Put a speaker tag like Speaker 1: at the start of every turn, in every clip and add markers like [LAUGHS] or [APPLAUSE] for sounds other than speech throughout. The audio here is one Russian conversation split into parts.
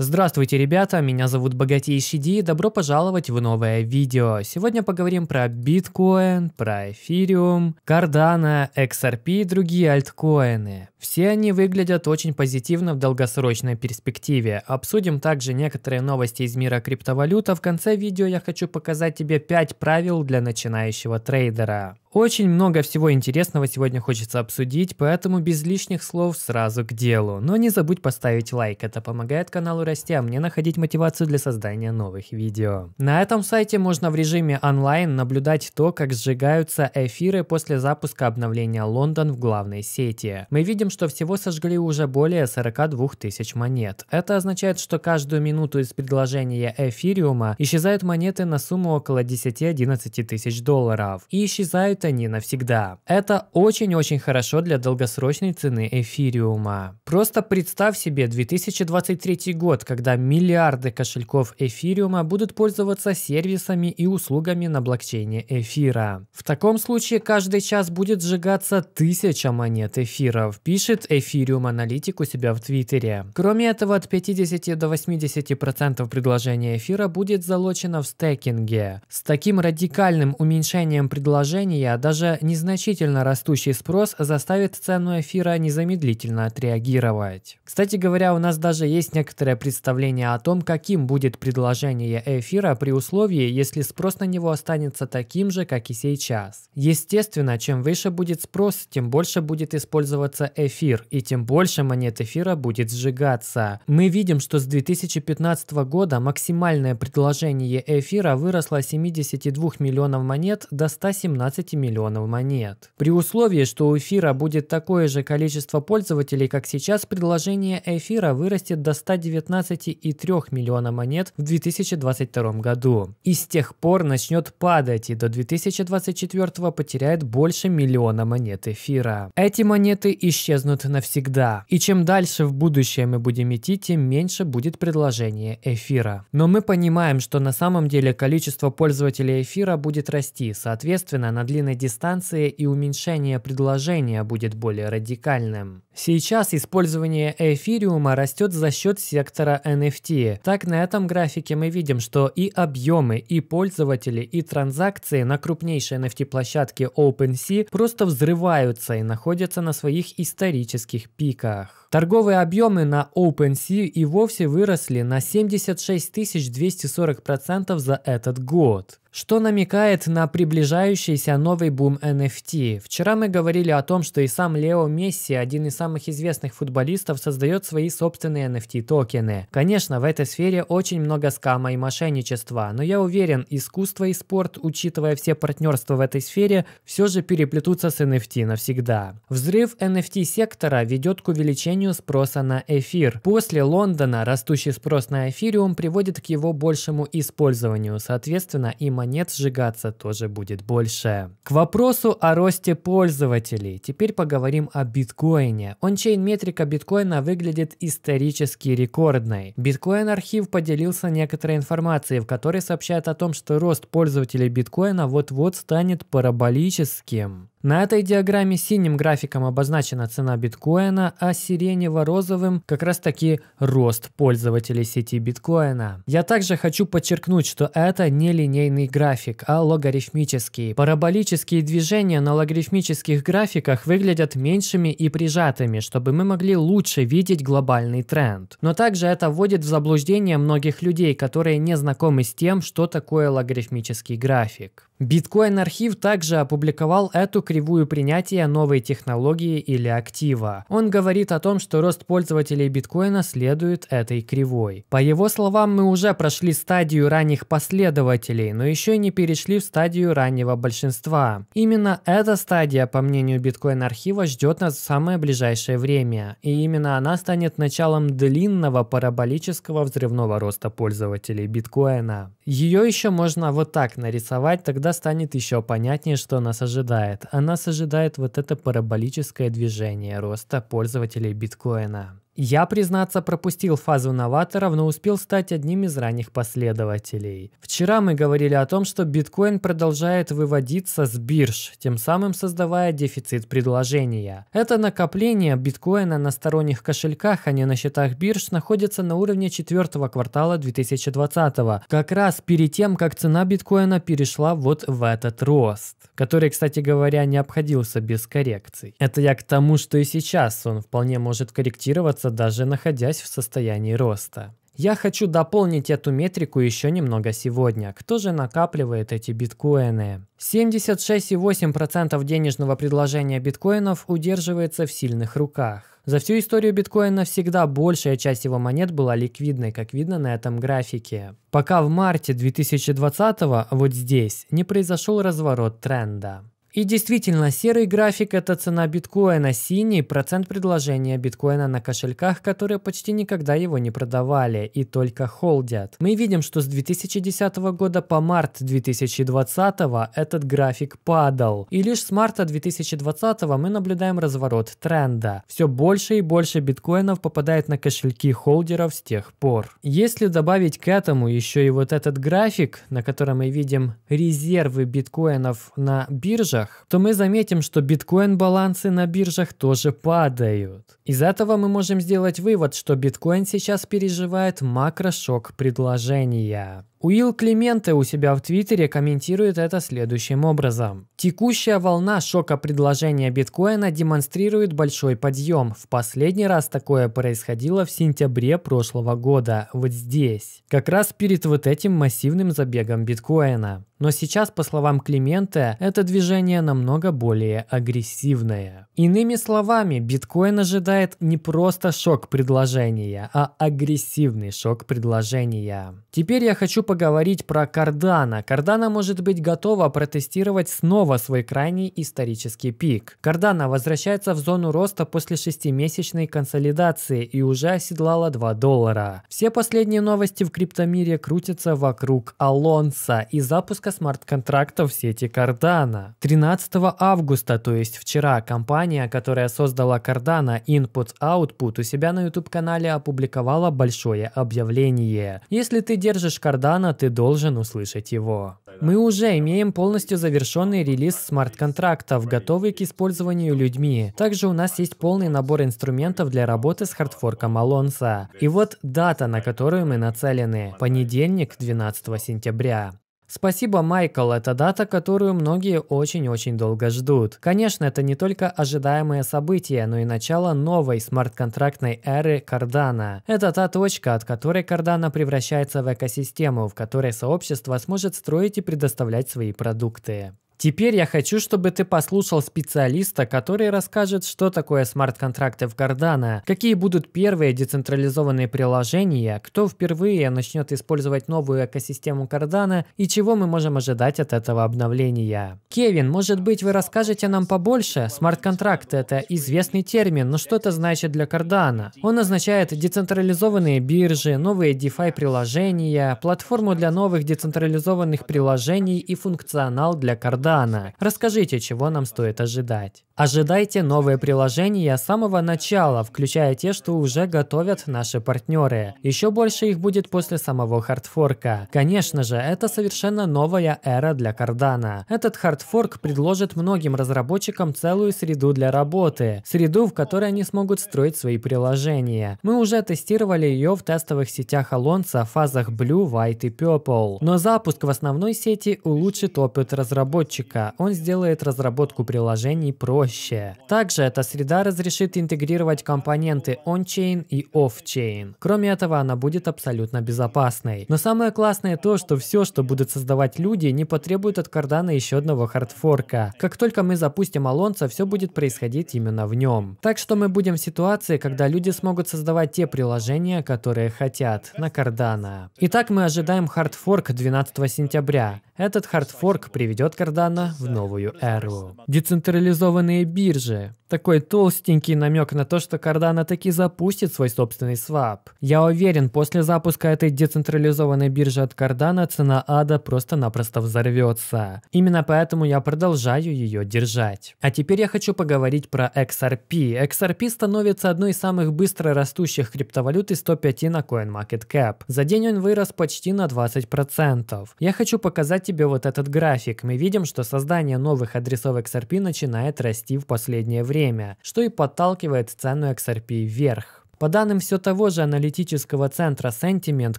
Speaker 1: Здравствуйте, ребята, меня зовут Богатейший Ди, добро пожаловать в новое видео. Сегодня поговорим про биткоин, про эфириум, кардана, XRP и другие альткоины. Все они выглядят очень позитивно в долгосрочной перспективе. Обсудим также некоторые новости из мира криптовалюта. В конце видео я хочу показать тебе 5 правил для начинающего трейдера. Очень много всего интересного сегодня хочется обсудить, поэтому без лишних слов сразу к делу. Но не забудь поставить лайк, это помогает каналу расти, а мне находить мотивацию для создания новых видео. На этом сайте можно в режиме онлайн наблюдать то, как сжигаются эфиры после запуска обновления Лондон в главной сети. Мы видим, что всего сожгли уже более 42 тысяч монет. Это означает, что каждую минуту из предложения эфириума исчезают монеты на сумму около 10-11 тысяч долларов. И исчезают это не навсегда. Это очень-очень хорошо для долгосрочной цены эфириума. Просто представь себе 2023 год, когда миллиарды кошельков эфириума будут пользоваться сервисами и услугами на блокчейне эфира. В таком случае каждый час будет сжигаться тысяча монет эфиров, пишет эфириум аналитик у себя в Твиттере. Кроме этого, от 50 до 80% процентов предложения эфира будет залочено в стекинге. С таким радикальным уменьшением предложения даже незначительно растущий спрос заставит цену эфира незамедлительно отреагировать реагировать. Кстати говоря, у нас даже есть некоторое представление о том, каким будет предложение эфира при условии, если спрос на него останется таким же, как и сейчас. Естественно, чем выше будет спрос, тем больше будет использоваться эфир, и тем больше монет эфира будет сжигаться. Мы видим, что с 2015 года максимальное предложение эфира выросло с 72 миллионов монет до 117 миллионов монет. При условии, что у эфира будет такое же количество пользователей, как сейчас, Сейчас предложение эфира вырастет до 119,3 миллиона монет в 2022 году. И с тех пор начнет падать и до 2024 потеряет больше миллиона монет эфира. Эти монеты исчезнут навсегда. И чем дальше в будущее мы будем идти, тем меньше будет предложение эфира. Но мы понимаем, что на самом деле количество пользователей эфира будет расти, соответственно, на длинной дистанции и уменьшение предложения будет более радикальным. Сейчас используется Использование эфириума растет за счет сектора NFT. Так, на этом графике мы видим, что и объемы, и пользователи, и транзакции на крупнейшей NFT-площадке OpenSea просто взрываются и находятся на своих исторических пиках. Торговые объемы на OpenSea и вовсе выросли на 76 240% за этот год что намекает на приближающийся новый бум NFT. Вчера мы говорили о том, что и сам Лео Месси, один из самых известных футболистов, создает свои собственные NFT-токены. Конечно, в этой сфере очень много скама и мошенничества, но я уверен, искусство и спорт, учитывая все партнерства в этой сфере, все же переплетутся с NFT навсегда. Взрыв NFT-сектора ведет к увеличению снижению спроса на эфир. После Лондона растущий спрос на эфириум приводит к его большему использованию, соответственно и монет сжигаться тоже будет больше. К вопросу о росте пользователей. Теперь поговорим о биткоине. Ончейн метрика биткоина выглядит исторически рекордной. Биткоин архив поделился некоторой информацией, в которой сообщает о том, что рост пользователей биткоина вот-вот станет параболическим. На этой диаграмме синим графиком обозначена цена биткоина, а сиренево-розовым как раз таки рост пользователей сети биткоина. Я также хочу подчеркнуть, что это не линейный график, а логарифмический. Параболические движения на логарифмических графиках выглядят меньшими и прижатыми, чтобы мы могли лучше видеть глобальный тренд. Но также это вводит в заблуждение многих людей, которые не знакомы с тем, что такое логарифмический график. Bitcoin Архив также опубликовал эту кривую принятия новой технологии или актива. Он говорит о том, что рост пользователей биткоина следует этой кривой. По его словам, мы уже прошли стадию ранних последователей, но еще не перешли в стадию раннего большинства. Именно эта стадия, по мнению биткоин архива, ждет нас в самое ближайшее время, и именно она станет началом длинного параболического взрывного роста пользователей биткоина. Ее еще можно вот так нарисовать, тогда тогда станет еще понятнее, что нас ожидает. А нас ожидает вот это параболическое движение роста пользователей биткоина. Я, признаться, пропустил фазу новаторов, но успел стать одним из ранних последователей. Вчера мы говорили о том, что биткоин продолжает выводиться с бирж, тем самым создавая дефицит предложения. Это накопление биткоина на сторонних кошельках, а не на счетах бирж, находится на уровне четвертого квартала 2020, как раз перед тем, как цена биткоина перешла вот в этот рост, который, кстати говоря, не обходился без коррекций. Это я к тому, что и сейчас он вполне может корректироваться меняться даже находясь в состоянии роста. Я хочу дополнить эту метрику еще немного сегодня. Кто же накапливает эти биткоины? 76,8% денежного предложения биткоинов удерживается в сильных руках. За всю историю биткоина всегда большая часть его монет была ликвидной, как видно на этом графике. Пока в марте 2020, а вот здесь, не произошел разворот тренда. И действительно, серый график – это цена биткоина, синий – процент предложения биткоина на кошельках, которые почти никогда его не продавали и только холдят. Мы видим, что с 2010 года по март 2020 этот график падал. И лишь с марта 2020 мы наблюдаем разворот тренда. Все больше и больше биткоинов попадает на кошельки холдеров с тех пор. Если добавить к этому еще и вот этот график, на котором мы видим резервы биткоинов на бирже, биржах, то мы заметим, что биткоин-балансы на биржах тоже падают. Из этого мы можем сделать вывод, что биткоин сейчас переживает макрошок предложения. Уилл Клименте у себя в Твиттере комментирует это следующим образом. Текущая волна шока предложения биткоина демонстрирует большой подъем. В последний раз такое происходило в сентябре прошлого года, вот здесь. Как раз перед вот этим массивным забегом биткоина. Но сейчас, по словам Клименте, это движение намного более агрессивное. Иными словами, биткоин ожидает не просто шок предложения, а агрессивный шок предложения. Теперь я хочу поговорить про Кардана. Кардана может быть готова протестировать снова свой крайний исторический пик. Кардана возвращается в зону роста после шестимесячной консолидации и уже оседлала 2 доллара. Все последние новости в криптомире крутятся вокруг Алонса и запуска смарт-контрактов в сети Кардана. 13 августа, то есть вчера, компания, которая создала Кардана Input Output у себя на YouTube-канале опубликовала большое объявление. Если ты держишь Кардана, рано ты должен услышать его. Мы уже имеем полностью завершенный релиз смарт-контрактов, готовый к использованию людьми. Также у нас есть полный набор инструментов для работы с хардфорком Алонса. И вот дата, на которую мы нацелены. Понедельник, 12 сентября. Спасибо, Майкл, это дата, которую многие очень-очень долго ждут. Конечно, это не только ожидаемое событие, но и начало новой смарт-контрактной эры Кардана. Это та точка, от которой Кардана превращается в экосистему, в которой сообщество сможет строить и предоставлять свои продукты. Теперь я хочу, чтобы ты послушал специалиста, который расскажет, что такое смарт-контракты в Cardano, какие будут первые децентрализованные приложения, кто впервые начнет использовать новую экосистему Кардана и чего мы можем ожидать от этого обновления. Кевин, может быть, вы расскажете нам побольше? Смарт-контракт – это известный термин, но что это значит для Кардана? Он означает децентрализованные биржи, новые DeFi-приложения, платформу для новых децентрализованных приложений и функционал для Cardano. Дана. Расскажите, чего нам стоит ожидать. Ожидайте новые приложения с самого начала, включая те, что уже готовят наши партнеры. Еще больше их будет после самого хардфорка. Конечно же, это совершенно новая эра для Кардана. Этот хардфорк предложит многим разработчикам целую среду для работы, среду, в которой они смогут строить свои приложения. Мы уже тестировали ее в тестовых сетях Алонса, в фазах Blue, White и Purple, но запуск в основной сети улучшит опыт разработчиков разработчика, он сделает разработку приложений проще. Также эта среда разрешит интегрировать компоненты on-chain и off-chain. Кроме этого, она будет абсолютно безопасной. Но самое классное то, что все, что будут создавать люди, не потребует от Кардана еще одного хардфорка. Как только мы запустим Алонса, все будет происходить именно в нем. Так что мы будем в ситуации, когда люди смогут создавать те приложения, которые хотят, на Кардана. Итак, мы ожидаем хардфорк 12 сентября. Этот хардфорк приведет Кардана в новую эру. Децентрализованные биржи. Такой толстенький намек на то, что Кардана таки запустит свой собственный свап. Я уверен, после запуска этой децентрализованной биржи от Кардана цена ада просто-напросто взорвется. Именно поэтому я продолжаю ее держать. А теперь я хочу поговорить про XRP. XRP становится одной из самых быстро растущих криптовалют из 105 на CoinMarketCap. За день он вырос почти на 20%. Я хочу показать тебе вот этот график, мы видим, что создание новых адресов XRP начинает расти в последнее время, что и подталкивает цену XRP вверх. По данным все того же аналитического центра Sentiment,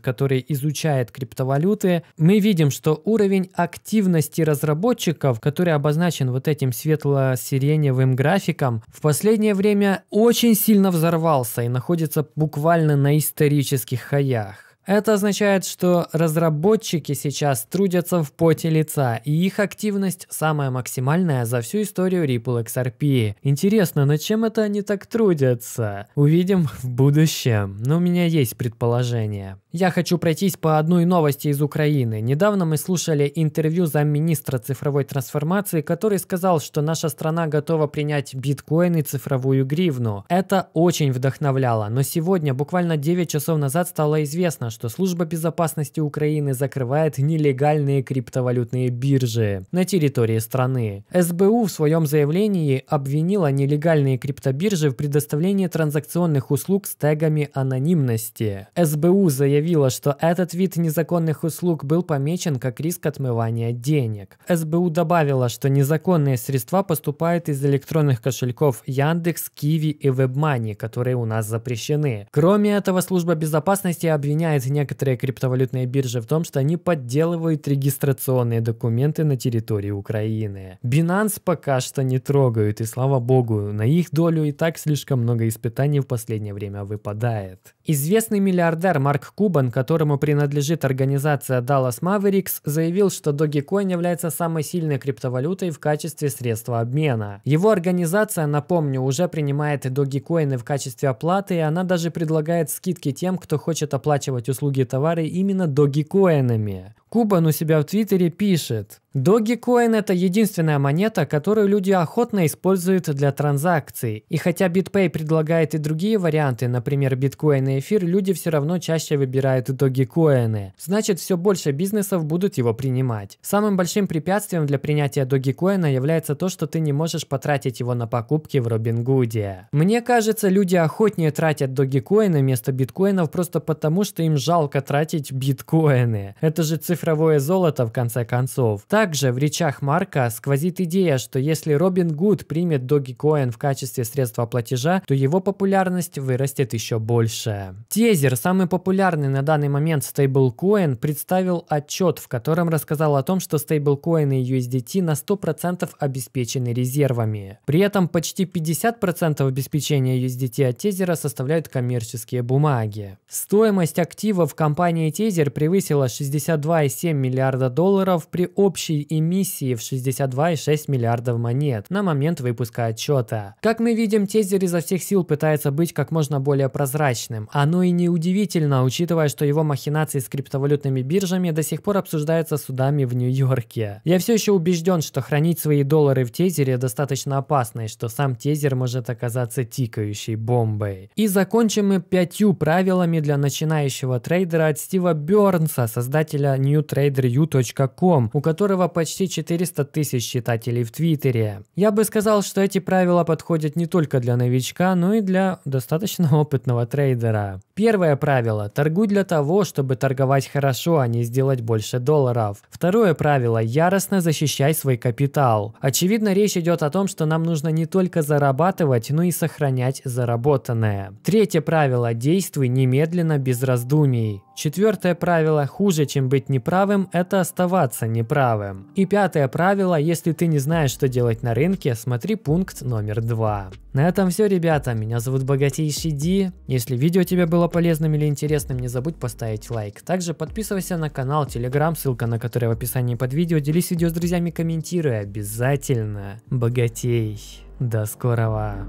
Speaker 1: который изучает криптовалюты, мы видим, что уровень активности разработчиков, который обозначен вот этим светло-сиреневым графиком, в последнее время очень сильно взорвался и находится буквально на исторических хаях. Это означает, что разработчики сейчас трудятся в поте лица, и их активность самая максимальная за всю историю Ripple XRP. Интересно, над чем это они так трудятся? Увидим в будущем, но у меня есть предположение. Я хочу пройтись по одной новости из Украины. Недавно мы слушали интервью замминистра цифровой трансформации, который сказал, что наша страна готова принять биткоин и цифровую гривну. Это очень вдохновляло, но сегодня, буквально 9 часов назад, стало известно, что Служба безопасности Украины закрывает нелегальные криптовалютные биржи на территории страны. СБУ в своем заявлении обвинила нелегальные криптобиржи в предоставлении транзакционных услуг с тегами анонимности. СБУ заявила, что этот вид незаконных услуг был помечен как риск отмывания денег. СБУ добавила, что незаконные средства поступают из электронных кошельков Яндекс, Киви и WebMoney, которые у нас запрещены. Кроме этого, служба безопасности обвиняет обвиняет некоторые криптовалютные биржи в том, что они подделывают регистрационные документы на территории Украины. Binance пока что не трогают, и слава богу, на их долю и так слишком много испытаний в последнее время выпадает. Известный миллиардер Марк Кубан, которому принадлежит организация Dallas Mavericks, заявил, что Dogecoin является самой сильной криптовалютой в качестве средства обмена. Его организация, напомню, уже принимает Dogecoin в качестве оплаты, и она даже предлагает скидки тем, кто хочет оплачивать услуги и товары именно догикоинами. Кубан у себя в Твиттере пишет. Dogecoin – это единственная монета, которую люди охотно используют для транзакций. И хотя BitPay предлагает и другие варианты, например, биткоин и эфир, люди все равно чаще выбирают Dogecoin. Значит, все больше бизнесов будут его принимать. Самым большим препятствием для принятия Dogecoin является то, что ты не можешь потратить его на покупки в Робингуде. Мне кажется, люди охотнее тратят Dogecoin вместо биткоинов просто потому, что им жалко тратить биткоины. Это же цифра цифровое золото в конце концов. Также в речах Марка сквозит идея, что если Робин Гуд примет Dogecoin в качестве средства платежа, то его популярность вырастет еще больше. Тезер, самый популярный на данный момент стейблкоин, представил отчет, в котором рассказал о том, что стейблкоины и USDT на 100% обеспечены резервами. При этом почти 50% обеспечения USDT от Тезера составляют коммерческие бумаги. Стоимость активов компании Тезер превысила 62,7 2,7 миллиарда долларов при общей эмиссии в 62,6 миллиардов монет на момент выпуска отчета. Как мы видим, тезер изо всех сил пытается быть как можно более прозрачным. Оно и неудивительно, учитывая, что его махинации с криптовалютными биржами до сих пор обсуждаются судами в Нью-Йорке. Я все еще убежден, что хранить свои доллары в тезере достаточно опасно, и что сам тезер может оказаться тикающей бомбой. И закончим мы пятью правилами для начинающего трейдера от Стива Бернса, создателя New newtraderU.com, у которого почти 400 тысяч читателей в Твиттере. Я бы сказал, что эти правила подходят не только для новичка, но и для достаточно [LAUGHS] опытного трейдера. Первое правило – торгуй для того, чтобы торговать хорошо, а не сделать больше долларов. Второе правило – яростно защищай свой капитал. Очевидно, речь идет о том, что нам нужно не только зарабатывать, но и сохранять заработанное. Третье правило – действуй немедленно, без раздумий. Четвертое правило – хуже, чем быть неправым, это оставаться неправым. И пятое правило – если ты не знаешь, что делать на рынке, смотри пункт номер два. На этом все, ребята. Меня зовут Богатейший Ди. Если видео тебе было полезным или интересным, не забудь поставить лайк. Также подписывайся на канал, телеграм, ссылка на который в описании под видео. Делись видео с друзьями, комментируй обязательно. Богатей. До скорого.